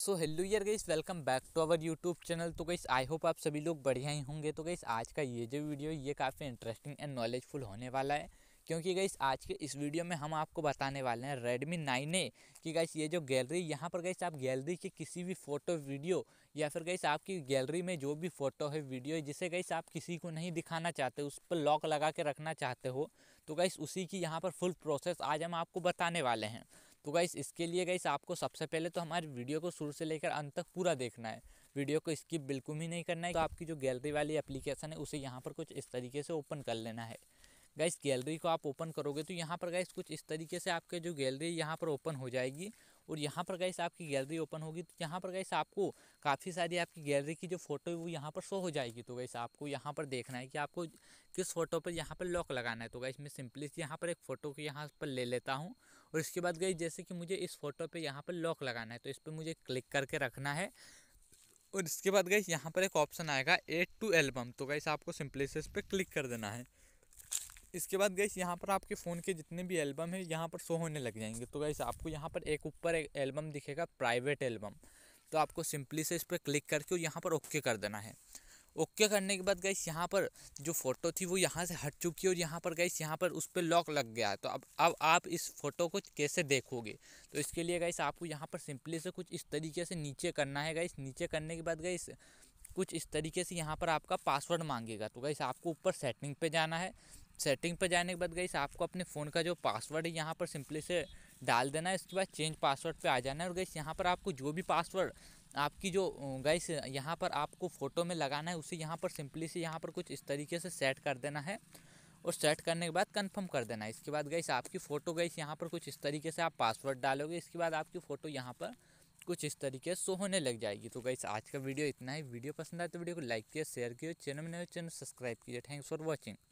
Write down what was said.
सो hello यार guys welcome back to our YouTube channel तो guys I hope आप सभी लोग बढ़िया ही होंगे तो गई आज का ये जो वीडियो ये काफ़ी इंटरेस्टिंग एंड नॉलेजफुल होने वाला है क्योंकि गई आज के इस वीडियो में हम आपको बताने वाले हैं रेडमी नाइन ए कि गई ये जो गैलरी यहाँ पर गईस आप गैलरी की किसी भी फ़ोटो वीडियो या फिर गई आपकी गैलरी में जो भी फ़ोटो है वीडियो है जिसे गईस आप किसी को नहीं दिखाना चाहते उस पर लॉक लगा के रखना चाहते हो तो गई उसी की यहाँ पर फुल प्रोसेस आज हम आपको बताने वाले हैं तो गाइस इसके लिए गाइस आपको सबसे पहले तो हमारे वीडियो को शुरू से लेकर अंत तक पूरा देखना है वीडियो को स्किप बिल्कुल भी नहीं करना है तो आपकी जो गैलरी वाली एप्लीकेशन है उसे यहाँ पर कुछ इस तरीके से ओपन कर लेना है गाइस गैलरी को आप ओपन करोगे तो यहाँ पर गाइस कुछ इस तरीके से आपके जो गैलरी यहाँ पर ओपन हो जाएगी और यहाँ पर गाइस आपकी गैलरी ओपन होगी तो यहाँ पर गाइस आपको काफ़ी सारी आपकी गैलरी की जो फ़ोटो है वो यहाँ पर शो हो जाएगी तो गाइस आपको यहाँ पर देखना है कि आपको किस फ़ोटो पर यहाँ पर लॉक लगाना है तो गाइस मैं सिंपली यहाँ पर एक फ़ोटो को यहाँ पर ले लेता हूँ और इसके बाद गई जैसे कि मुझे इस फ़ोटो पे यहाँ पर लॉक लगाना है तो इस पर मुझे क्लिक करके रखना है और इसके बाद गई यहाँ पर एक ऑप्शन आएगा एड टू एल्बम तो गई आपको सिंपली इस पर क्लिक कर देना है इसके बाद गई यहाँ पर आपके फ़ोन के जितने भी एल्बम हैं यहाँ पर शो होने लग जाएंगे तो गई आपको यहाँ पर एक ऊपर एक एल्बम दिखेगा प्राइवेट एल्बम तो आपको सिंपली से इस पर क्लिक करके और यहाँ पर ओके कर देना है ओके करने के बाद गैस यहाँ पर जो फ़ोटो थी वो यहाँ से हट चुकी है और यहाँ पर गैस यहाँ पर उस पर लॉक लग गया है तो अब अब आप इस फ़ोटो को कैसे देखोगे तो इसके लिए गैस आपको यहाँ पर सिंपली से कुछ इस तरीके से नीचे करना है गैस नीचे करने के बाद गैस कुछ इस तरीके से यहाँ पर आपका पासवर्ड मांगेगा तो गैस आपको ऊपर सेटिंग पर जाना है सेटिंग पर जाने के बाद गई आपको अपने फ़ोन का जो पासवर्ड है यहाँ पर सिंपली से डाल देना है उसके बाद चेंज पासवर्ड पे आ जाना है और गैस यहाँ पर आपको जो भी पासवर्ड आपकी जो गैस यहाँ पर आपको फ़ोटो में लगाना है उसे यहाँ पर सिंपली से यहाँ पर कुछ इस तरीके से सेट कर देना है और सेट करने के बाद कंफर्म कर देना है इसके बाद गैस आपकी फ़ोटो गैस यहाँ पर कुछ इस तरीके से आप पासवर्ड डालोगे इसके बाद आपकी फ़ोटो यहाँ पर कुछ इस तरीके से होने लग जाएगी तो गैस आज का वीडियो इतना ही वीडियो पसंद आए तो वीडियो को लाइक किया शेयर किया चैनल में नए चैनल सब्सक्राइब तो कीजिए थैंक्स फॉर वॉचिंग